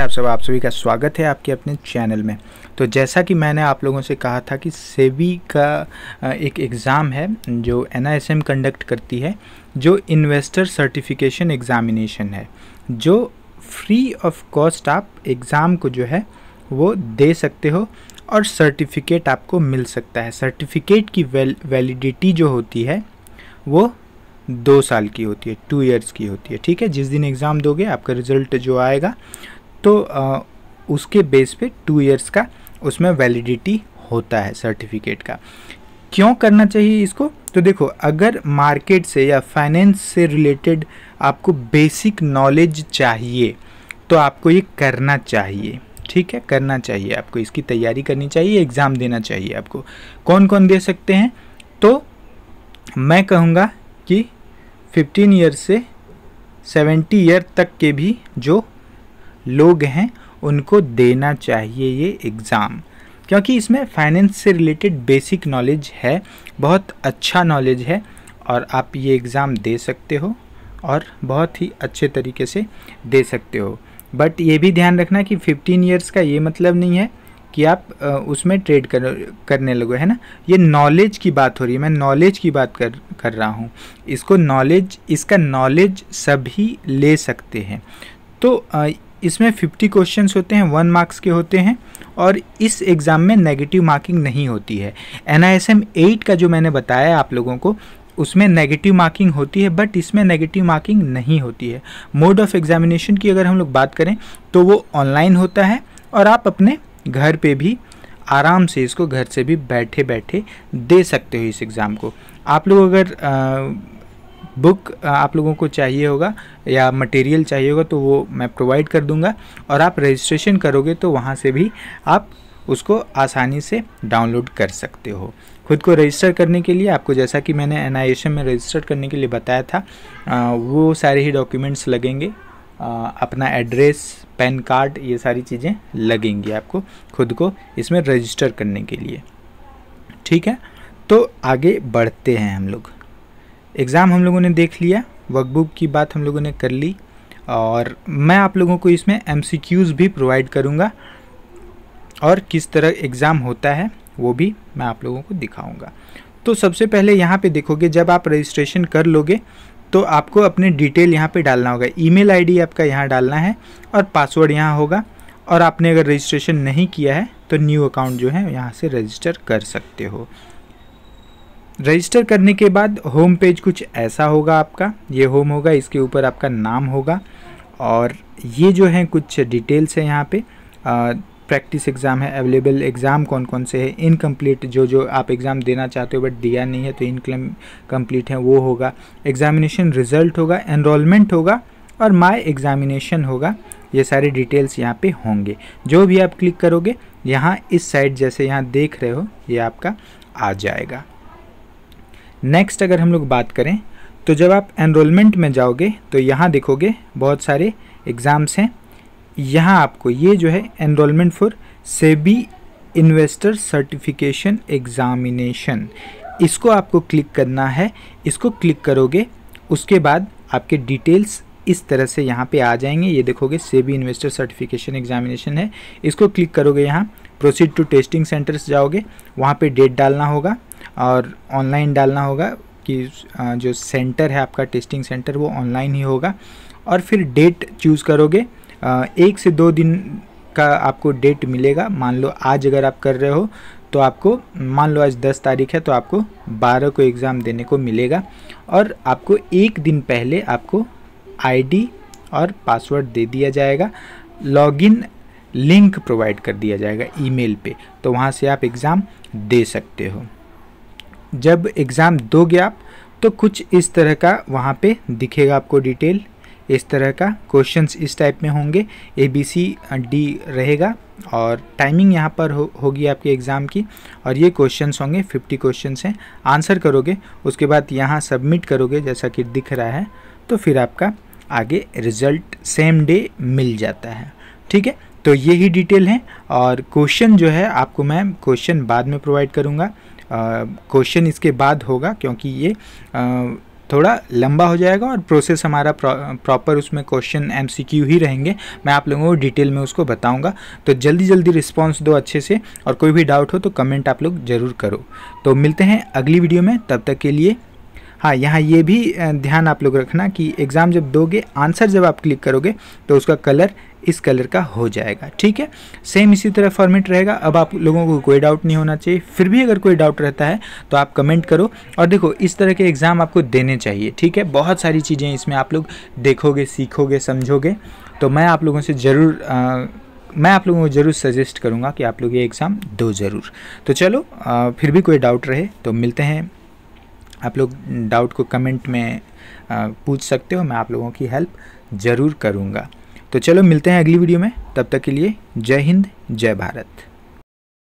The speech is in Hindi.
आप सब आप सभी का स्वागत है आपके अपने चैनल में तो जैसा कि मैंने आप लोगों से कहा था कि सेबी का एक एग्ज़ाम है जो एन कंडक्ट करती है जो इन्वेस्टर सर्टिफिकेशन एग्ज़ामिनेशन है जो फ्री ऑफ कॉस्ट आप एग्ज़ाम को जो है वो दे सकते हो और सर्टिफिकेट आपको मिल सकता है सर्टिफिकेट की वैल वैलिडिटी जो होती है वो दो साल की होती है टू इयर्स की होती है ठीक है जिस दिन एग्ज़ाम दोगे आपका रिजल्ट जो आएगा तो आ, उसके बेस पे टू इयर्स का उसमें वैलिडिटी होता है सर्टिफिकेट का क्यों करना चाहिए इसको तो देखो अगर मार्केट से या फाइनेंस से रिलेटेड आपको बेसिक नॉलेज चाहिए तो आपको ये करना चाहिए ठीक है करना चाहिए आपको इसकी तैयारी करनी चाहिए एग्ज़ाम देना चाहिए आपको कौन कौन दे सकते हैं तो मैं कहूँगा कि 15 ईयर से 70 ईयर तक के भी जो लोग हैं उनको देना चाहिए ये एग्ज़ाम क्योंकि इसमें फाइनेंस से रिलेटेड बेसिक नॉलेज है बहुत अच्छा नॉलेज है और आप ये एग्ज़ाम दे सकते हो और बहुत ही अच्छे तरीके से दे सकते हो बट ये भी ध्यान रखना कि 15 इयर्स का ये मतलब नहीं है कि आप उसमें ट्रेड कर, करने लगो है ना ये नॉलेज की बात हो रही है मैं नॉलेज की बात कर कर रहा हूँ इसको नॉलेज इसका नॉलेज सभी ले सकते हैं तो इसमें 50 क्वेश्चंस होते हैं वन मार्क्स के होते हैं और इस एग्ज़ाम में नेगेटिव मार्किंग नहीं होती है एन आई एट का जो मैंने बताया आप लोगों को उसमें नेगेटिव मार्किंग होती है बट इसमें नेगेटिव मार्किंग नहीं होती है मोड ऑफ एग्जामिनेशन की अगर हम लोग बात करें तो वो ऑनलाइन होता है और आप अपने घर पे भी आराम से इसको घर से भी बैठे बैठे दे सकते हो इस एग्ज़ाम को आप लोग अगर बुक आप लोगों को चाहिए होगा या मटेरियल चाहिए होगा तो वो मैं प्रोवाइड कर दूंगा और आप रजिस्ट्रेशन करोगे तो वहाँ से भी आप उसको आसानी से डाउनलोड कर सकते हो खुद को रजिस्टर करने के लिए आपको जैसा कि मैंने एन में रजिस्टर करने के लिए बताया था वो सारे ही डॉक्यूमेंट्स लगेंगे आ, अपना एड्रेस पैन कार्ड ये सारी चीज़ें लगेंगी आपको खुद को इसमें रजिस्टर करने के लिए ठीक है तो आगे बढ़ते हैं हम लोग एग्ज़ाम हम लोगों ने देख लिया वर्कबुक की बात हम लोगों ने कर ली और मैं आप लोगों को इसमें एम भी प्रोवाइड करूँगा और किस तरह एग्ज़ाम होता है वो भी मैं आप लोगों को दिखाऊँगा तो सबसे पहले यहाँ पे देखोगे जब आप रजिस्ट्रेशन कर लोगे तो आपको अपने डिटेल यहाँ पे डालना होगा ईमेल आईडी आपका यहाँ डालना है और पासवर्ड यहाँ होगा और आपने अगर रजिस्ट्रेशन नहीं किया है तो न्यू अकाउंट जो है यहाँ से रजिस्टर कर सकते हो रजिस्टर करने के बाद होम पेज कुछ ऐसा होगा आपका ये होम होगा इसके ऊपर आपका नाम होगा और ये जो है कुछ डिटेल्स हैं यहाँ पे प्रैक्टिस एग्ज़ाम है अवेलेबल एग्ज़ाम कौन कौन से है इनकम्प्लीट जो जो आप एग्ज़ाम देना चाहते हो बट दिया नहीं है तो इनकम कम्प्लीट है वो होगा एग्जामिनेशन रिजल्ट होगा एनरोलमेंट होगा और माय एग्ज़ामिनेशन होगा ये सारे डिटेल्स यहाँ पे होंगे जो भी आप क्लिक करोगे यहाँ इस साइड जैसे यहाँ देख रहे हो ये आपका आ जाएगा नेक्स्ट अगर हम लोग बात करें तो जब आप एनरोलमेंट में जाओगे तो यहाँ देखोगे बहुत सारे एग्ज़ाम्स हैं यहाँ आपको ये जो है enrolment for SEBI investor certification examination इसको आपको क्लिक करना है इसको क्लिक करोगे उसके बाद आपके डिटेल्स इस तरह से यहाँ पे आ जाएंगे ये देखोगे सेबी इन्वेस्टर सर्टिफिकेशन एग्जामिनेशन है इसको क्लिक करोगे यहाँ प्रोसीड टू टेस्टिंग सेंटर्स जाओगे वहाँ पे डेट डालना होगा और ऑनलाइन डालना होगा कि जो सेंटर है आपका टेस्टिंग सेंटर वो ऑनलाइन ही होगा और फिर डेट चूज़ करोगे एक से दो दिन का आपको डेट मिलेगा मान लो आज अगर आप कर रहे हो तो आपको मान लो आज 10 तारीख है तो आपको 12 को एग्ज़ाम देने को मिलेगा और आपको एक दिन पहले आपको आईडी और पासवर्ड दे दिया जाएगा लॉगिन लिंक प्रोवाइड कर दिया जाएगा ईमेल पे तो वहाँ से आप एग्ज़ाम दे सकते हो जब एग्ज़ाम दोगे आप तो कुछ इस तरह का वहाँ पे दिखेगा आपको डिटेल इस तरह का क्वेश्चंस इस टाइप में होंगे ए बी सी डी रहेगा और टाइमिंग यहाँ पर हो, होगी आपके एग्ज़ाम की और ये क्वेश्चंस होंगे 50 क्वेश्चंस हैं आंसर करोगे उसके बाद यहाँ सबमिट करोगे जैसा कि दिख रहा है तो फिर आपका आगे रिज़ल्ट सेम डे मिल जाता है ठीक है तो यही डिटेल है और क्वेश्चन जो है आपको मैं क्वेश्चन बाद में प्रोवाइड करूँगा क्वेश्चन इसके बाद होगा क्योंकि ये आ, थोड़ा लंबा हो जाएगा और प्रोसेस हमारा प्रॉपर उसमें क्वेश्चन एमसीक्यू ही रहेंगे मैं आप लोगों को डिटेल में उसको बताऊंगा तो जल्दी जल्दी रिस्पॉन्स दो अच्छे से और कोई भी डाउट हो तो कमेंट आप लोग ज़रूर करो तो मिलते हैं अगली वीडियो में तब तक के लिए हाँ यहाँ ये भी ध्यान आप लोग रखना कि एग्ज़ाम जब दोगे आंसर जब आप क्लिक करोगे तो उसका कलर इस कलर का हो जाएगा ठीक है सेम इसी तरह फॉर्मेट रहेगा अब आप लोगों को कोई डाउट नहीं होना चाहिए फिर भी अगर कोई डाउट रहता है तो आप कमेंट करो और देखो इस तरह के एग्ज़ाम आपको देने चाहिए ठीक है बहुत सारी चीज़ें इसमें आप लोग देखोगे सीखोगे समझोगे तो मैं आप लोगों से ज़रूर मैं आप लोगों को ज़रूर सजेस्ट करूँगा कि आप लोग ये एग्ज़ाम दो ज़रूर तो चलो आ, फिर भी कोई डाउट रहे तो मिलते हैं आप लोग डाउट को कमेंट में पूछ सकते हो मैं आप लोगों की हेल्प ज़रूर करूँगा तो चलो मिलते हैं अगली वीडियो में तब तक के लिए जय हिंद जय भारत